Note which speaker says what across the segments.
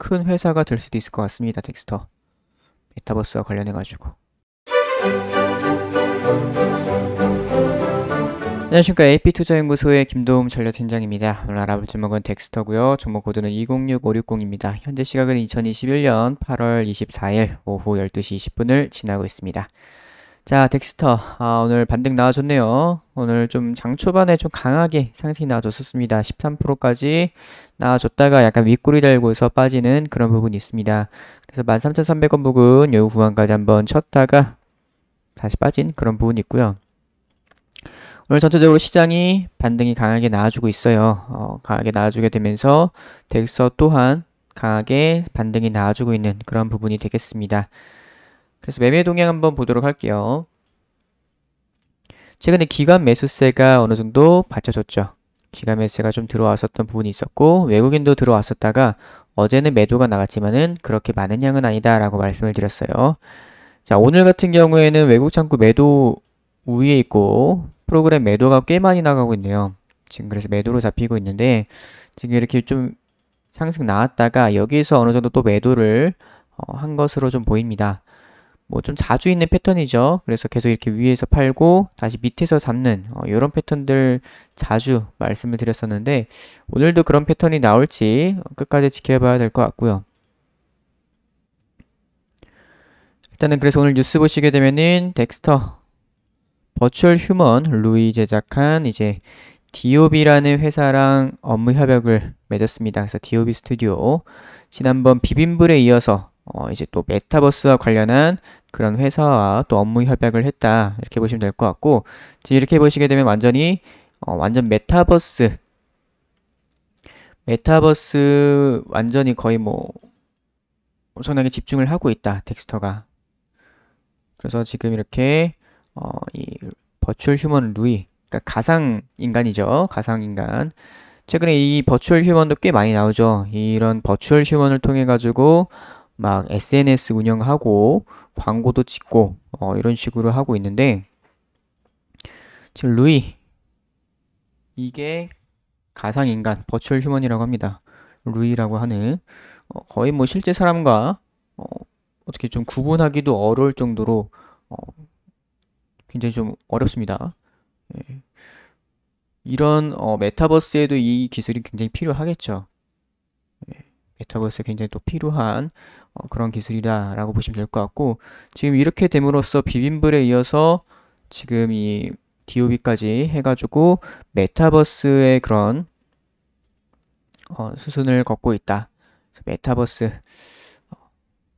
Speaker 1: 큰 회사가 될 수도 있을 것 같습니다. 덱스터. 메타버스와 관련해 가지고. 안녕하십니까 AP투자연구소의 김도움 전략팀장입니다. 오늘 알아볼 종목은 덱스터고요. 종목 코드는 206560입니다. 현재 시각은 2021년 8월 24일 오후 12시 20분을 지나고 있습니다. 자, 덱스터. 아, 오늘 반등 나와줬네요. 오늘 좀 장 초반에 좀 강하게 상승이 나와줬었습니다. 13%까지 나와줬다가 약간 윗꼬리 달고서 빠지는 그런 부분이 있습니다. 그래서 13,300원 부근 요 구간까지 한번 쳤다가 다시 빠진 그런 부분이 있고요. 오늘 전체적으로 시장이 반등이 강하게 나와주고 있어요. 어, 강하게 나와주게 되면서 덱스터 또한 강하게 반등이 나와주고 있는 그런 부분이 되겠습니다. 그래서 매매 동향 한번 보도록 할게요. 최근에 기관 매수세가 어느 정도 받쳐줬죠. 기관 매수세가 좀 들어왔었던 부분이 있었고 외국인도 들어왔었다가 어제는 매도가 나갔지만은 그렇게 많은 양은 아니다라고 말씀을 드렸어요. 자 오늘 같은 경우에는 외국 창구 매도 우위에 있고 프로그램 매도가 꽤 많이 나가고 있네요. 지금 그래서 매도로 잡히고 있는데 지금 이렇게 좀 상승 나왔다가 여기에서 어느 정도 또 매도를 어, 한 것으로 좀 보입니다. 뭐좀 자주 있는 패턴이죠. 그래서 계속 이렇게 위에서 팔고 다시 밑에서 잡는 어, 이런 패턴들 자주 말씀을 드렸었는데 오늘도 그런 패턴이 나올지 끝까지 지켜봐야 될 것 같고요. 일단은 그래서 오늘 뉴스 보시게 되면은 덱스터 버추얼 휴먼 루이 제작한 이제 디오비라는 회사랑 업무 협약을 맺었습니다. 그래서 디오비 스튜디오 지난번 비빔불에 이어서 어, 이제 또 메타버스와 관련한 그런 회사와 또 업무 협약을 했다. 이렇게 보시면 될 것 같고, 지금 이렇게 보시게 되면 완전히, 어, 완전 메타버스. 메타버스 완전히 거의 뭐, 엄청나게 집중을 하고 있다. 덱스터가. 그래서 지금 이렇게, 어, 이버츄얼 휴먼 루이. 그니까 가상 인간이죠. 가상 인간. 최근에 이버츄얼 휴먼도 꽤 많이 나오죠. 이런 버츄얼 휴먼을 통해 가지고 막 SNS 운영하고 광고도 찍고 어, 이런 식으로 하고 있는데 지금 루이 이게 가상인간 버츄얼 휴먼이라고 합니다. 루이라고 하는 어, 거의 뭐 실제 사람과 어, 어떻게 좀 구분하기도 어려울 정도로 어, 굉장히 좀 어렵습니다. 예. 이런 어, 메타버스에도 이 기술이 굉장히 필요하겠죠. 메타버스에 굉장히 또 필요한 어, 그런 기술이다라고 보시면 될 것 같고 지금 이렇게 됨으로써 비빔블에 이어서 지금 이 DOB까지 해가지고 메타버스의 그런 어, 수순을 걷고 있다. 그래서 메타버스 어,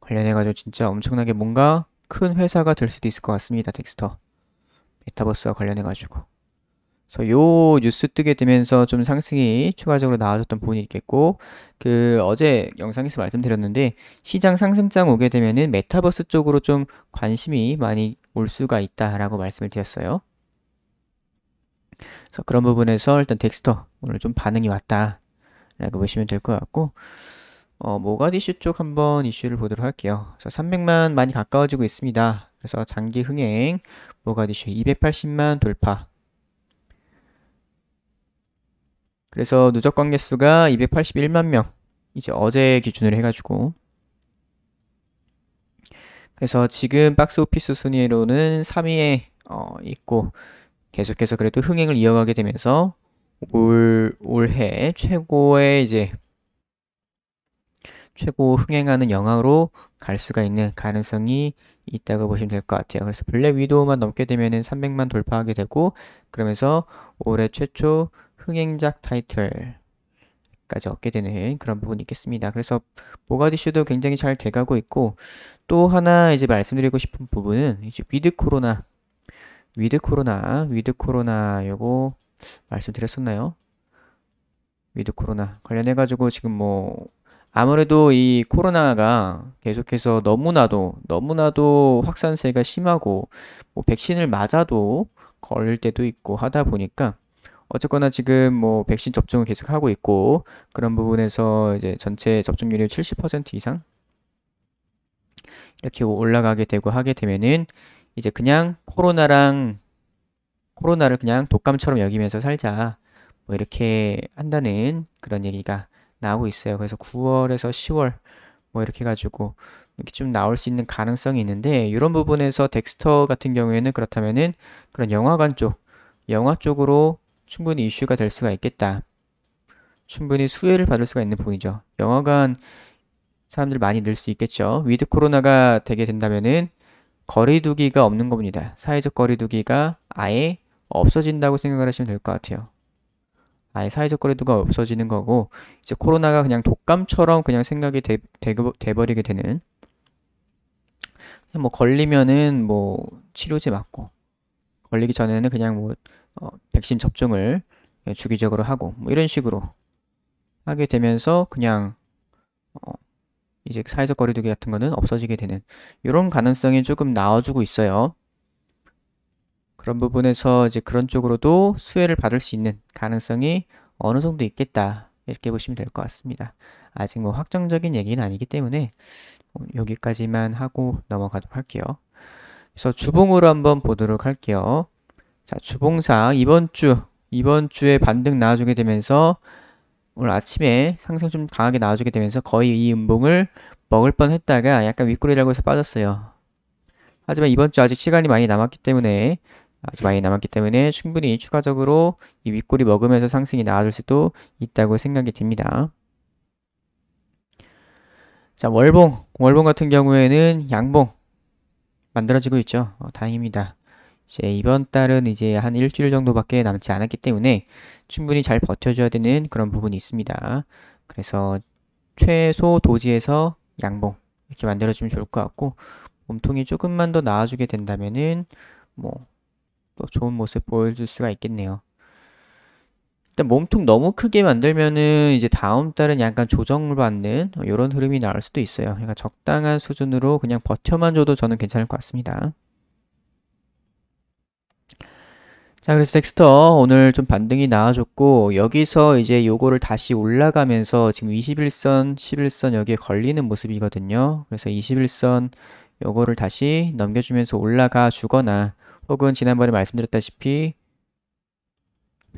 Speaker 1: 관련해가지고 진짜 엄청나게 뭔가 큰 회사가 될 수도 있을 것 같습니다. 텍스터 메타버스와 관련해가지고. 그래서 요 뉴스 뜨게 되면서 좀 상승이 추가적으로 나와줬던 부분이 있겠고 그 어제 영상에서 말씀드렸는데 시장 상승장 오게 되면은 메타버스 쪽으로 좀 관심이 많이 올 수가 있다라고 말씀을 드렸어요. 그래서 그런 부분에서 일단 덱스터 오늘 좀 반응이 왔다라고 보시면 될 것 같고 어, 모가디슈 쪽 한번 이슈를 보도록 할게요. 그래서 300만 많이 가까워지고 있습니다. 그래서 장기 흥행 모가디슈 280만 돌파 그래서 누적 관계수가 281만 명. 이제 어제 기준으로 해가지고. 그래서 지금 박스 오피스 순위로는 3위에 어, 있고 계속해서 그래도 흥행을 이어가게 되면서 올 올해 최고의 이제 최고 흥행하는 영화로 갈 수가 있는 가능성이 있다고 보시면 될 것 같아요. 그래서 블랙 위도우만 넘게 되면은 300만 돌파하게 되고 그러면서 올해 최초 흥행작 타이틀까지 얻게 되는 그런 부분이 있겠습니다. 그래서 모가디슈도 굉장히 잘 돼가고 있고 또 하나 이제 말씀드리고 싶은 부분은 이제 위드 코로나 위드 코로나 위드 코로나 요거 말씀드렸었나요? 위드 코로나 관련해 가지고 지금 뭐 아무래도 이 코로나가 계속해서 너무나도 너무나도 확산세가 심하고 뭐 백신을 맞아도 걸릴 때도 있고 하다 보니까 어쨌거나 지금 뭐 백신 접종을 계속 하고 있고 그런 부분에서 이제 전체 접종률이 70% 이상 이렇게 올라가게 되고 하게 되면은 이제 그냥 코로나랑 코로나를 그냥 독감처럼 여기면서 살자 뭐 이렇게 한다는 그런 얘기가 나오고 있어요. 그래서 9월에서 10월 뭐 이렇게 가지고 이렇게 좀 나올 수 있는 가능성이 있는데 이런 부분에서 덱스터 같은 경우에는 그렇다면은 그런 영화관 쪽 영화 쪽으로 충분히 이슈가 될 수가 있겠다. 충분히 수혜를 받을 수가 있는 부분이죠. 영화관 사람들 많이 늘 수 있겠죠. 위드 코로나가 되게 된다면은 거리두기가 없는 겁니다. 사회적 거리두기가 아예 없어진다고 생각을 하시면 될 것 같아요. 아예 사회적 거리두기가 없어지는 거고 이제 코로나가 그냥 독감처럼 그냥 생각이 되, 되, 돼버리게 되는 뭐 걸리면은 뭐 치료제 맞고 걸리기 전에는 그냥 뭐 어, 백신 접종을 예, 주기적으로 하고 뭐 이런 식으로 하게 되면서 그냥 어, 이제 사회적 거리두기 같은 거는 없어지게 되는 이런 가능성이 조금 나와주고 있어요. 그런 부분에서 이제 그런 쪽으로도 수혜를 받을 수 있는 가능성이 어느 정도 있겠다 이렇게 보시면 될 것 같습니다. 아직 뭐 확정적인 얘기는 아니기 때문에 어, 여기까지만 하고 넘어가도록 할게요. 그래서 주봉으로 한번 보도록 할게요. 자, 주봉상 이번 주, 이번 주에 반등 나와주게 되면서 오늘 아침에 상승 좀 강하게 나와주게 되면서 거의 이 음봉을 먹을 뻔 했다가 약간 윗꼬리라고 해서 빠졌어요. 하지만 이번 주 아직 시간이 많이 남았기 때문에 아직 많이 남았기 때문에 충분히 추가적으로 이 윗꼬리 먹으면서 상승이 나아질 수도 있다고 생각이 듭니다. 자 월봉 월봉 같은 경우에는 양봉 만들어지고 있죠. 어, 다행입니다. 이제 이번 달은 이제 한 일주일 정도밖에 남지 않았기 때문에 충분히 잘 버텨줘야 되는 그런 부분이 있습니다. 그래서 최소 도지에서 양봉 이렇게 만들어주면 좋을 것 같고 몸통이 조금만 더 나아주게 된다면은 뭐또 좋은 모습 보여줄 수가 있겠네요. 일단 몸통 너무 크게 만들면은 이제 다음 달은 약간 조정을 받는 이런 흐름이 나올 수도 있어요. 그러니까 적당한 수준으로 그냥 버텨만 줘도 저는 괜찮을 것 같습니다. 자 그래서 덱스터 오늘 좀 반등이 나와줬고 여기서 이제 요거를 다시 올라가면서 지금 21선 11선 여기에 걸리는 모습이거든요 그래서 21선 요거를 다시 넘겨주면서 올라가 주거나 혹은 지난번에 말씀드렸다시피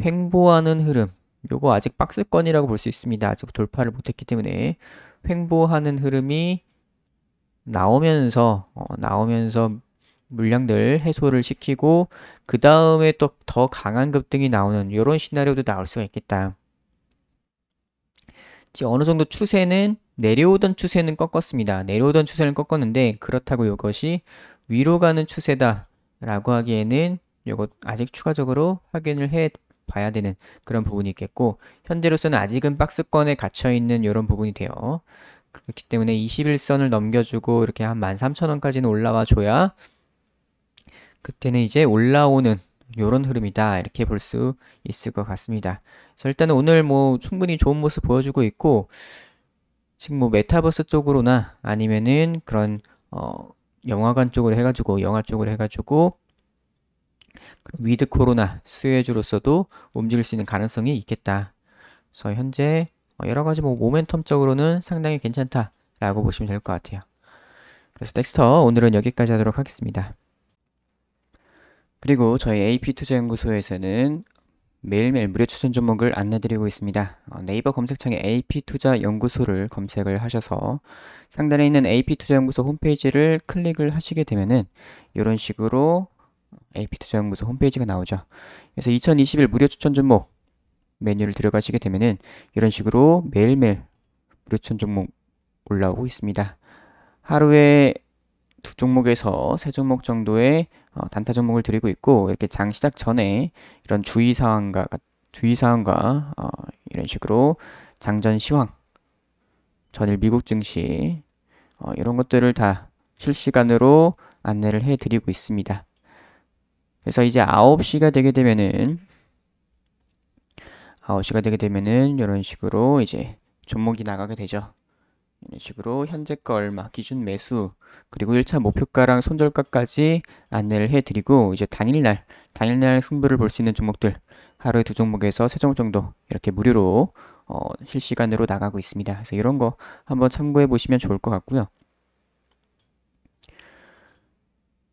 Speaker 1: 횡보하는 흐름 요거 아직 박스권이라고 볼 수 있습니다 아직 돌파를 못했기 때문에 횡보하는 흐름이 나오면서 어, 나오면서 물량들 해소를 시키고 그 다음에 또 더 강한 급등이 나오는 이런 시나리오도 나올 수가 있겠다. 지금 어느 정도 추세는 내려오던 추세는 꺾었습니다. 내려오던 추세는 꺾었는데 그렇다고 이것이 위로 가는 추세다 라고 하기에는 이것 아직 추가적으로 확인을 해 봐야 되는 그런 부분이 있겠고 현재로서는 아직은 박스권에 갇혀있는 이런 부분이 돼요. 그렇기 때문에 21선을 넘겨주고 이렇게 한 13,000원까지는 올라와 줘야 그때는 이제 올라오는 요런 흐름이다 이렇게 볼 수 있을 것 같습니다. 그래서 일단 오늘 뭐 충분히 좋은 모습 보여주고 있고 지금 뭐 메타버스 쪽으로나 아니면은 그런 어 영화관 쪽으로 해가지고 영화 쪽으로 해가지고 위드 코로나 수혜주로서도 움직일 수 있는 가능성이 있겠다. 그래서 현재 어, 여러 가지 뭐 모멘텀적으로는 상당히 괜찮다라고 보시면 될 것 같아요. 그래서 텍스터 오늘은 여기까지 하도록 하겠습니다. 그리고 저희 AP투자연구소에서는 매일매일 무료 추천 종목을 안내드리고 있습니다. 어, 네이버 검색창에 AP투자연구소를 검색을 하셔서 상단에 있는 AP투자연구소 홈페이지를 클릭을 하시게 되면은 이런 식으로 AP투자연구소 홈페이지가 나오죠. 그래서 2021 무료 추천 종목 메뉴를 들어가시게 되면은 이런 식으로 매일매일 무료 추천 종목 올라오고 있습니다. 하루에 두 종목에서 세 종목 정도의 어, 단타 종목을 드리고 있고 이렇게 장 시작 전에 이런 주의 사항과 주의 사항과 어, 이런 식으로 장전 시황, 전일 미국 증시 어, 이런 것들을 다 실시간으로 안내를 해드리고 있습니다. 그래서 이제 9시가 되게 되면은 9시가 되게 되면은 이런 식으로 이제 종목이 나가게 되죠. 이런 식으로 현재걸얼 기준 매수, 그리고 1차 목표가랑 손절가까지 안내를 해드리고 이제 당일날, 당일날 승부를 볼 수 있는 종목들 하루에 두 종목에서 세 종목 정도 이렇게 무료로 어, 실시간으로 나가고 있습니다. 그래서 이런 거 한번 참고해 보시면 좋을 것 같고요.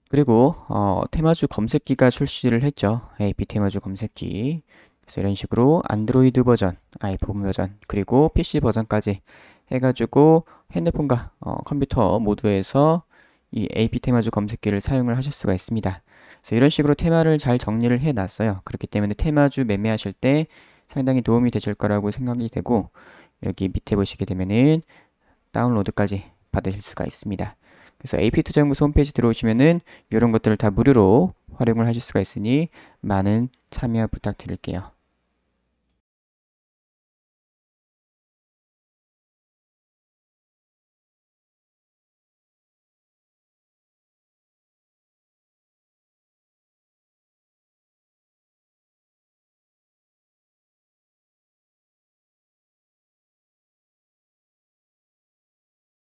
Speaker 1: 그리고 어, 테마주 검색기가 출시를 했죠. AP 테마주 검색기. 그래서 이런 식으로 안드로이드 버전, 아이폰 버전, 그리고 PC 버전까지 해가지고 핸드폰과 어, 컴퓨터 모두에서 이 AP 테마주 검색기를 사용을 하실 수가 있습니다. 그래서 이런 식으로 테마를 잘 정리를 해 놨어요. 그렇기 때문에 테마주 매매하실 때 상당히 도움이 되실 거라고 생각이 되고 여기 밑에 보시게 되면은 다운로드까지 받으실 수가 있습니다. 그래서 AP투자연구소 홈페이지 들어오시면은 이런 것들을 다 무료로 활용을 하실 수가 있으니 많은 참여 부탁드릴게요.